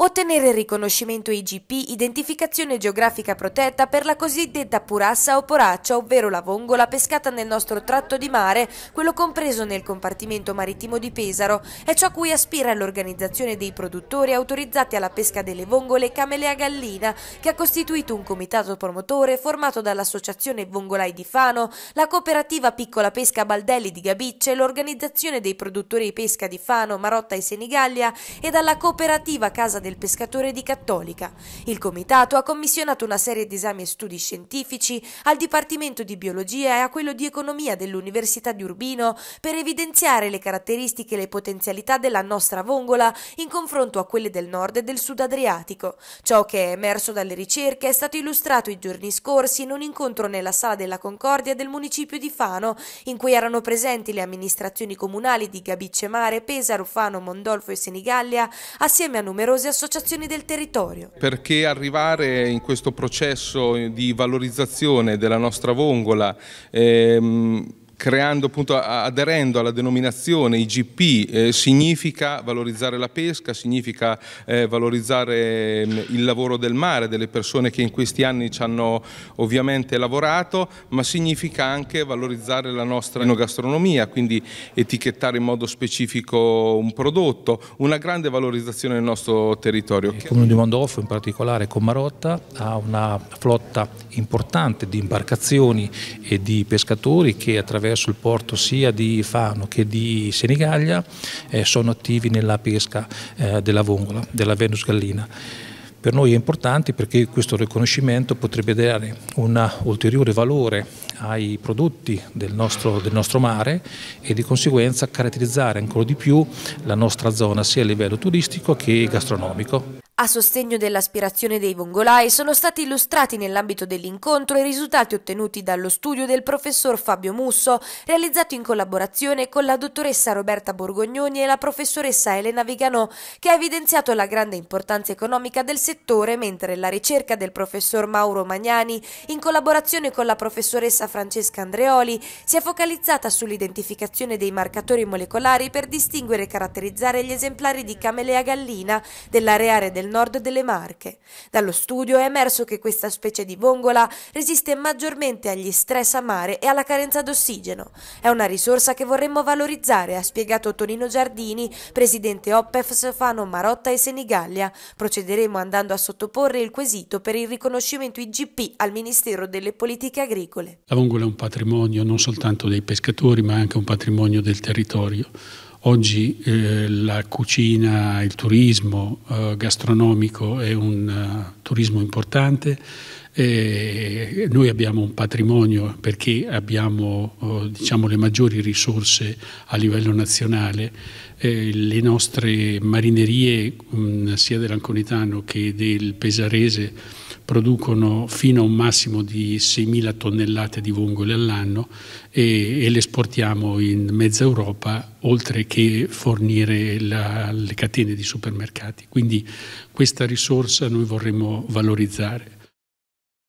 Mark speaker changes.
Speaker 1: Ottenere il riconoscimento IGP, identificazione geografica protetta per la cosiddetta purassa o poraccia, ovvero la vongola pescata nel nostro tratto di mare, quello compreso nel compartimento marittimo di Pesaro, è ciò a cui aspira l'organizzazione dei produttori autorizzati alla pesca delle vongole Camelea Gallina, che ha costituito un comitato promotore formato dall'Associazione Vongolai di Fano, la cooperativa Piccola Pesca Baldelli di Gabicce, l'organizzazione dei produttori pesca di Fano, Marotta e Senigallia e dalla cooperativa Casa del del pescatore di Cattolica. Il comitato ha commissionato una serie di esami e studi scientifici al Dipartimento di Biologia e a quello di Economia dell'Università di Urbino per evidenziare le caratteristiche e le potenzialità della nostra vongola in confronto a quelle del nord e del sud Adriatico. Ciò che è emerso dalle ricerche è stato illustrato i giorni scorsi in un incontro nella Sala della Concordia del municipio di Fano, in cui erano presenti le amministrazioni comunali di Gabicce Mare, Pesaro, Fano, Mondolfo e Senigallia, assieme a numerose associazioni associazioni del territorio.
Speaker 2: Perché arrivare in questo processo di valorizzazione della nostra vongola ehm, creando appunto, aderendo alla denominazione IGP eh, significa valorizzare la pesca, significa eh, valorizzare mh, mm, il lavoro del mare, delle persone che in questi anni ci hanno ovviamente lavorato, ma significa anche valorizzare la nostra gastronomia, quindi etichettare in modo specifico un prodotto, una grande valorizzazione
Speaker 3: del nostro territorio. Il Comune di Mondolfo in particolare con Marotta ha una flotta importante di imbarcazioni e di pescatori che attraverso verso il porto sia di Fano che di Senigallia eh, sono attivi nella pesca eh, della vongola, della Venus gallina. Per noi è importante perché questo riconoscimento potrebbe dare un ulteriore valore ai prodotti del nostro, del nostro, mare e di conseguenza caratterizzare ancora di più la nostra zona sia a livello turistico che gastronomico.
Speaker 1: A sostegno dell'aspirazione dei vongolai sono stati illustrati nell'ambito dell'incontro i risultati ottenuti dallo studio del professor Fabio Musso, realizzato in collaborazione con la dottoressa Roberta Borgognoni e la professoressa Elena Viganò, che ha evidenziato la grande importanza economica del settore, mentre la ricerca del professor Mauro Magnani, in collaborazione con la professoressa Francesca Andreoli, si è focalizzata sull'identificazione dei marcatori molecolari per distinguere e caratterizzare gli esemplari di Camelea gallina dell'area del nord delle Marche. Dallo studio è emerso che questa specie di vongola resiste maggiormente agli stress a mare e alla carenza d'ossigeno. È una risorsa che vorremmo valorizzare, ha spiegato Tonino Giardini, presidente OPEF Sofano Marotta e Senigallia. Procederemo andando a sottoporre il quesito per il riconoscimento IGP al Ministero delle Politiche Agricole.
Speaker 4: La vongola è un patrimonio non soltanto dei pescatori ma anche un patrimonio del territorio Oggi eh, la cucina, il turismo eh, gastronomico è un uh, turismo importante, eh, noi abbiamo un patrimonio perché abbiamo eh, diciamo, le maggiori risorse a livello nazionale, eh, le nostre marinerie mh, sia dell'Anconitano che del Pesarese producono fino a un massimo di 6.000 tonnellate di vongole all'anno e, e, le esportiamo in mezza Europa, oltre che fornire la, le catene di supermercati. Quindi questa risorsa noi vorremmo valorizzare.